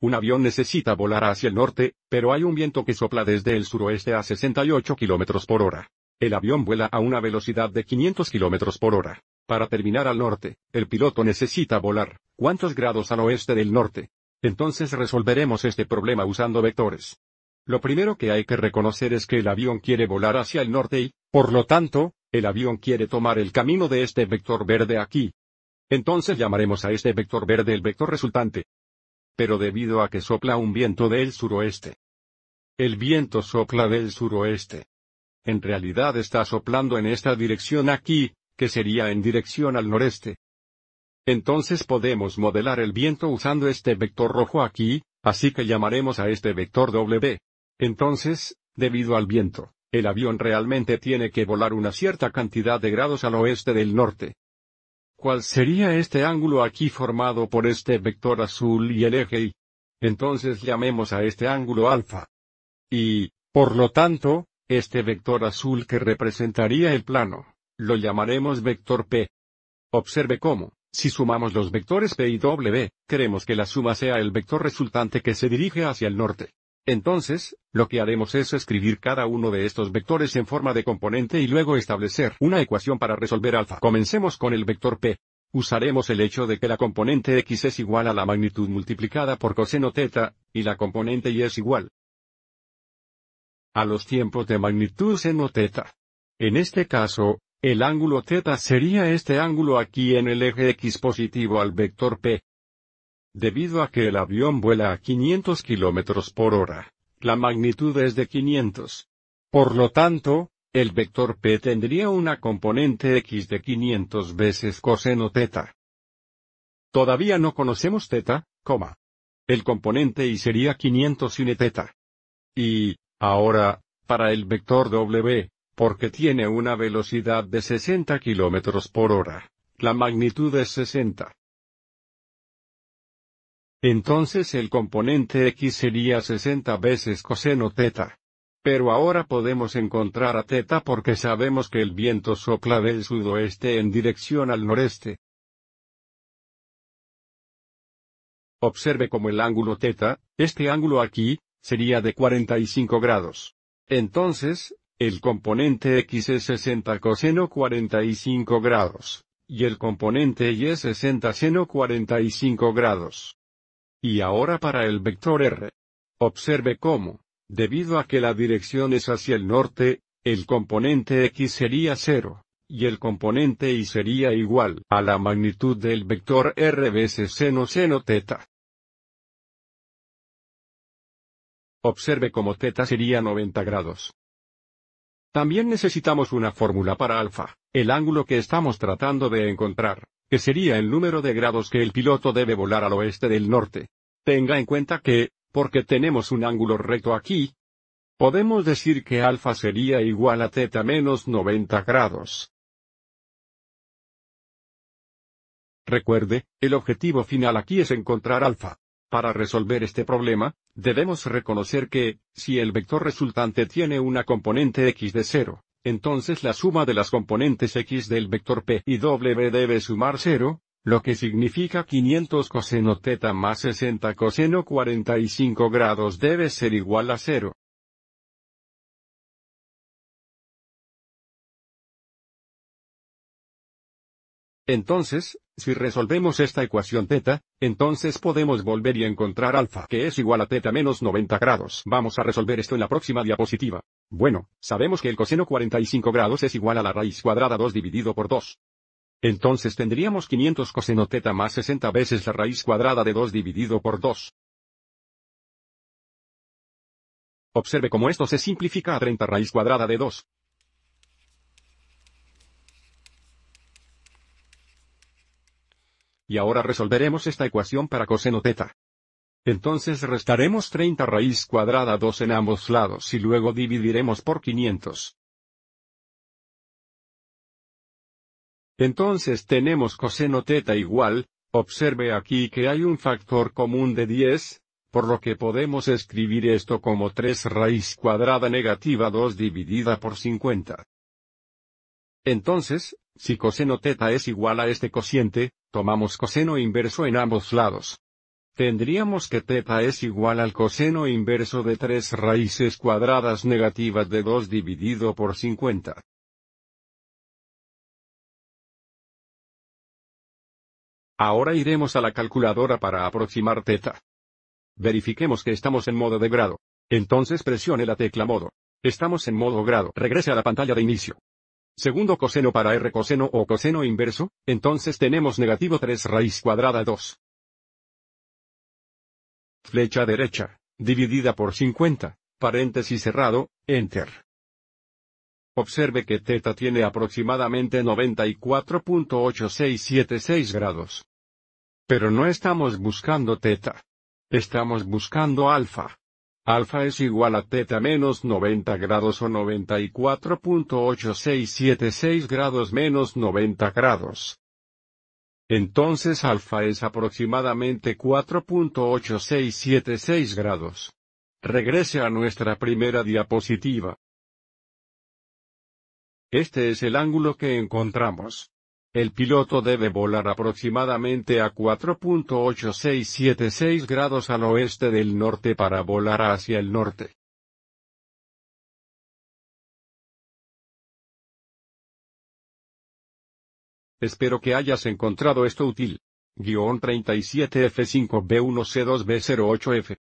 Un avión necesita volar hacia el norte, pero hay un viento que sopla desde el suroeste a 68 km por hora. El avión vuela a una velocidad de 500 km por hora. Para terminar al norte, el piloto necesita volar, ¿cuántos grados al oeste del norte? Entonces resolveremos este problema usando vectores. Lo primero que hay que reconocer es que el avión quiere volar hacia el norte y, por lo tanto, el avión quiere tomar el camino de este vector verde aquí. Entonces llamaremos a este vector verde el vector resultante pero debido a que sopla un viento del suroeste. El viento sopla del suroeste. En realidad está soplando en esta dirección aquí, que sería en dirección al noreste. Entonces podemos modelar el viento usando este vector rojo aquí, así que llamaremos a este vector W. Entonces, debido al viento, el avión realmente tiene que volar una cierta cantidad de grados al oeste del norte. ¿Cuál sería este ángulo aquí formado por este vector azul y el eje Y? Entonces llamemos a este ángulo alfa. Y, por lo tanto, este vector azul que representaría el plano, lo llamaremos vector P. Observe cómo, si sumamos los vectores P y W, queremos que la suma sea el vector resultante que se dirige hacia el norte. Entonces, lo que haremos es escribir cada uno de estos vectores en forma de componente y luego establecer una ecuación para resolver alfa. Comencemos con el vector p. Usaremos el hecho de que la componente x es igual a la magnitud multiplicada por coseno theta y la componente y es igual a los tiempos de magnitud seno theta En este caso, el ángulo theta sería este ángulo aquí en el eje x positivo al vector p. Debido a que el avión vuela a 500 km por hora, la magnitud es de 500. Por lo tanto, el vector P tendría una componente X de 500 veces coseno teta. Todavía no conocemos teta, coma. El componente Y sería 500 sin teta. Y, ahora, para el vector W, porque tiene una velocidad de 60 km por hora, la magnitud es 60. Entonces el componente x sería 60 veces coseno teta. Pero ahora podemos encontrar a teta porque sabemos que el viento sopla del sudoeste en dirección al noreste. Observe como el ángulo teta, este ángulo aquí, sería de 45 grados. Entonces, el componente x es 60 coseno 45 grados, y el componente y es 60 seno 45 grados. Y ahora para el vector R. Observe cómo, debido a que la dirección es hacia el norte, el componente x sería cero, y el componente y sería igual a la magnitud del vector R veces seno seno teta. Observe cómo teta sería 90 grados. También necesitamos una fórmula para alfa, el ángulo que estamos tratando de encontrar que sería el número de grados que el piloto debe volar al oeste del norte. Tenga en cuenta que, porque tenemos un ángulo recto aquí, podemos decir que alfa sería igual a teta menos 90 grados. Recuerde, el objetivo final aquí es encontrar alfa. Para resolver este problema, debemos reconocer que, si el vector resultante tiene una componente x de 0, entonces la suma de las componentes x del vector p y w debe sumar 0, lo que significa 500 coseno theta más 60 coseno 45 grados debe ser igual a 0. Entonces, si resolvemos esta ecuación theta, entonces podemos volver y encontrar alfa que es igual a theta menos 90 grados. Vamos a resolver esto en la próxima diapositiva. Bueno, sabemos que el coseno 45 grados es igual a la raíz cuadrada 2 dividido por 2. Entonces tendríamos 500 coseno teta más 60 veces la raíz cuadrada de 2 dividido por 2. Observe cómo esto se simplifica a 30 raíz cuadrada de 2. Y ahora resolveremos esta ecuación para coseno teta. Entonces restaremos 30 raíz cuadrada 2 en ambos lados y luego dividiremos por 500. Entonces tenemos coseno teta igual, observe aquí que hay un factor común de 10, por lo que podemos escribir esto como 3 raíz cuadrada negativa 2 dividida por 50. Entonces, si coseno teta es igual a este cociente, tomamos coseno inverso en ambos lados tendríamos que teta es igual al coseno inverso de 3 raíces cuadradas negativas de 2 dividido por 50. Ahora iremos a la calculadora para aproximar teta. Verifiquemos que estamos en modo de grado. Entonces presione la tecla modo. Estamos en modo grado. Regrese a la pantalla de inicio. Segundo coseno para R coseno o coseno inverso, entonces tenemos negativo 3 raíz cuadrada 2 flecha derecha, dividida por 50, paréntesis cerrado, enter. Observe que θ tiene aproximadamente 94.8676 grados. Pero no estamos buscando θ. Estamos buscando alfa. Alfa es igual a θ menos 90 grados o 94.8676 grados menos 90 grados. Entonces alfa es aproximadamente 4.8676 grados. Regrese a nuestra primera diapositiva. Este es el ángulo que encontramos. El piloto debe volar aproximadamente a 4.8676 grados al oeste del norte para volar hacia el norte. Espero que hayas encontrado esto útil. Guión 37F5B1C2B08F.